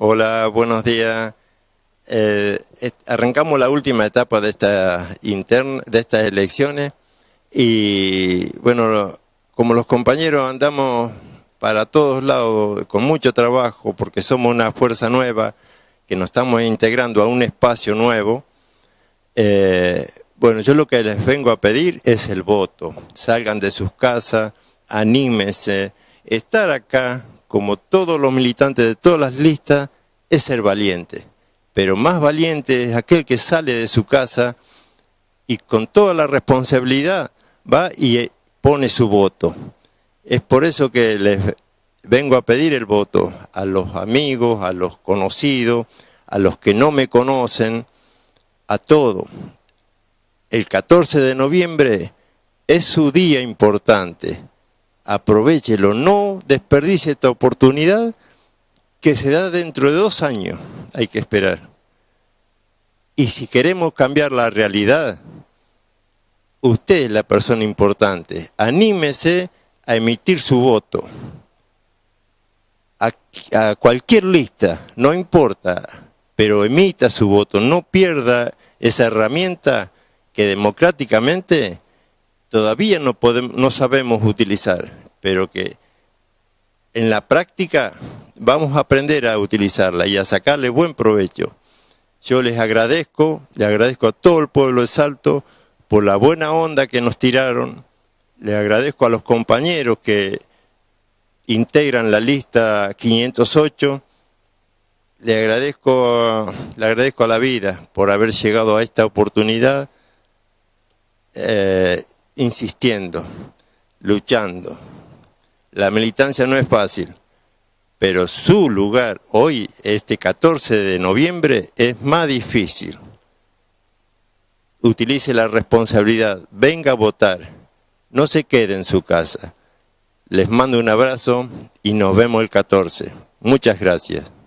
Hola, buenos días. Eh, arrancamos la última etapa de, esta interna, de estas elecciones y bueno, como los compañeros andamos para todos lados con mucho trabajo porque somos una fuerza nueva que nos estamos integrando a un espacio nuevo, eh, bueno, yo lo que les vengo a pedir es el voto. Salgan de sus casas, anímense, estar acá como todos los militantes de todas las listas, es ser valiente. Pero más valiente es aquel que sale de su casa y con toda la responsabilidad va y eh, pone su voto. Es por eso que les vengo a pedir el voto a los amigos, a los conocidos, a los que no me conocen, a todo. El 14 de noviembre es su día importante aprovechelo, no desperdicie esta oportunidad que se da dentro de dos años, hay que esperar. Y si queremos cambiar la realidad, usted es la persona importante, anímese a emitir su voto. A, a cualquier lista, no importa, pero emita su voto, no pierda esa herramienta que democráticamente todavía no, podemos, no sabemos utilizar, pero que en la práctica vamos a aprender a utilizarla y a sacarle buen provecho. Yo les agradezco, le agradezco a todo el pueblo de Salto por la buena onda que nos tiraron, le agradezco a los compañeros que integran la lista 508, le agradezco, agradezco a la vida por haber llegado a esta oportunidad. Eh, insistiendo, luchando. La militancia no es fácil, pero su lugar hoy, este 14 de noviembre, es más difícil. Utilice la responsabilidad, venga a votar, no se quede en su casa. Les mando un abrazo y nos vemos el 14. Muchas gracias.